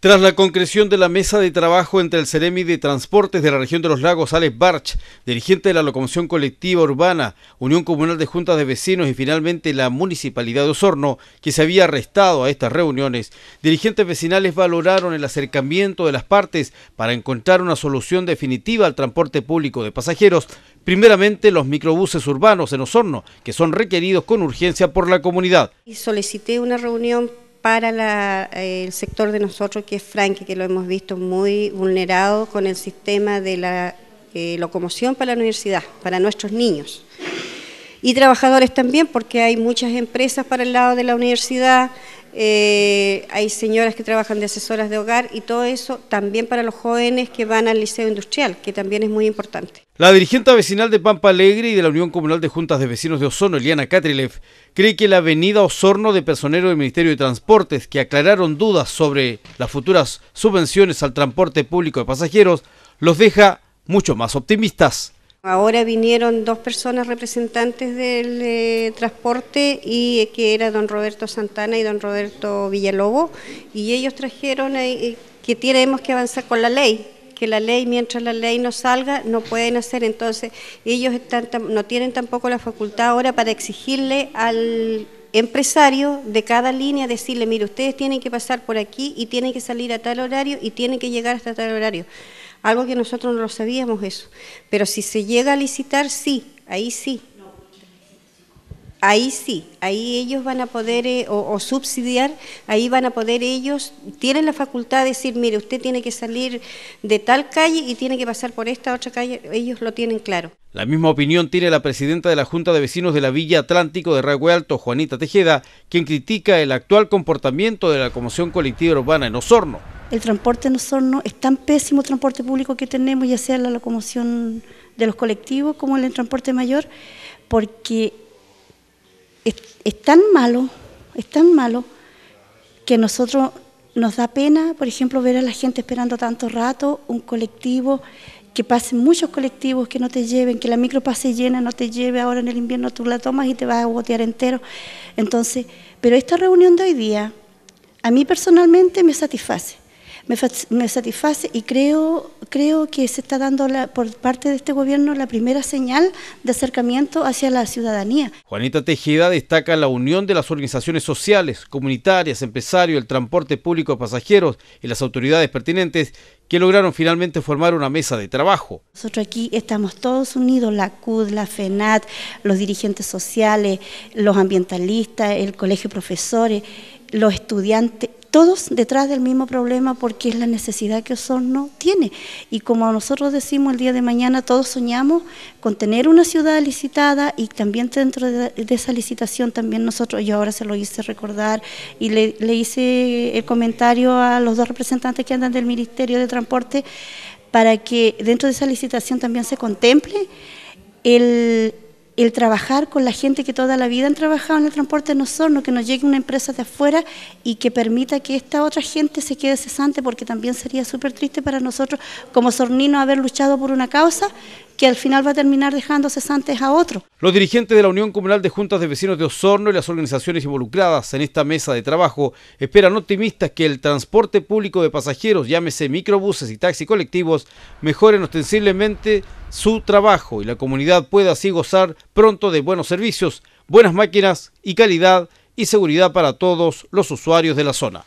Tras la concreción de la mesa de trabajo entre el Ceremi de Transportes de la región de los lagos, Alex Barch, dirigente de la Locomoción Colectiva Urbana, Unión Comunal de Juntas de Vecinos y finalmente la Municipalidad de Osorno, que se había arrestado a estas reuniones, dirigentes vecinales valoraron el acercamiento de las partes para encontrar una solución definitiva al transporte público de pasajeros, primeramente los microbuses urbanos en Osorno, que son requeridos con urgencia por la comunidad. Y solicité una reunión para eh, el sector de nosotros que es Frank que lo hemos visto muy vulnerado con el sistema de la eh, locomoción para la universidad, para nuestros niños. Y trabajadores también, porque hay muchas empresas para el lado de la universidad, eh, hay señoras que trabajan de asesoras de hogar y todo eso también para los jóvenes que van al liceo industrial, que también es muy importante. La dirigente vecinal de Pampa Alegre y de la Unión Comunal de Juntas de Vecinos de Osorno, Eliana Katrilev, cree que la avenida Osorno de personeros del Ministerio de Transportes, que aclararon dudas sobre las futuras subvenciones al transporte público de pasajeros, los deja mucho más optimistas. Ahora vinieron dos personas representantes del eh, transporte y eh, que era don Roberto Santana y don Roberto Villalobo y ellos trajeron eh, que tenemos que avanzar con la ley que la ley, mientras la ley no salga, no pueden hacer. Entonces, ellos están, no tienen tampoco la facultad ahora para exigirle al empresario de cada línea decirle, mire, ustedes tienen que pasar por aquí y tienen que salir a tal horario y tienen que llegar hasta tal horario algo que nosotros no lo sabíamos eso. Pero si se llega a licitar, sí, ahí sí. Ahí sí, ahí ellos van a poder, eh, o, subsidiar, ahí van a poder ellos, tienen la facultad de decir, mire, usted tiene que salir de tal calle y tiene que pasar por esta otra calle, ellos lo tienen claro. La misma opinión tiene la presidenta de la Junta de Vecinos de la Villa Atlántico de Ragüe Alto, Juanita Tejeda, quien critica el actual comportamiento de la Comisión Colectiva Urbana en Osorno. El transporte no es tan pésimo el transporte público que tenemos, ya sea la locomoción de los colectivos como el transporte mayor, porque es, tan malo, es tan malo que nosotros nos da pena, por ejemplo, ver a la gente esperando tanto rato, un colectivo, que pasen muchos colectivos, que no te lleven, que la micro pase llena, no te lleve, ahora en el invierno tú la tomas y te vas a gotear entero. Entonces, pero esta reunión de hoy día, a mí personalmente me satisface, me, satisface y creo, creo que se está dando por parte de este gobierno la primera señal de acercamiento hacia la ciudadanía. Juanita Tejeda destaca la unión de las organizaciones sociales, comunitarias, empresarios, el transporte público de pasajeros y las autoridades pertinentes que lograron finalmente formar una mesa de trabajo. Nosotros aquí estamos todos unidos, la CUD, la FENAT, los dirigentes sociales, los ambientalistas, el colegio de profesores, los estudiantes todos detrás del mismo problema porque es la necesidad que no tiene. Y como nosotros decimos el día de mañana, todos soñamos con tener una ciudad licitada y también dentro de, esa licitación también nosotros, yo ahora se lo hice recordar y le hice el comentario a los dos representantes que andan del Ministerio de Transporte para que dentro de esa licitación también se contemple el el trabajar con la gente que toda la vida han trabajado en el transporte de Osorno, que nos llegue una empresa de afuera y que permita que esta otra gente se quede cesante, porque también sería súper triste para nosotros como sornino, haber luchado por una causa que al final va a terminar dejando cesantes a otro. Los dirigentes de la Unión Comunal de Juntas de Vecinos de Osorno y las organizaciones involucradas en esta mesa de trabajo esperan optimistas que el transporte público de pasajeros, llámese microbuses y taxis colectivos, mejoren ostensiblemente su trabajo y la comunidad pueda así gozar pronto de buenos servicios, buenas máquinas y calidad y seguridad para todos los usuarios de la zona.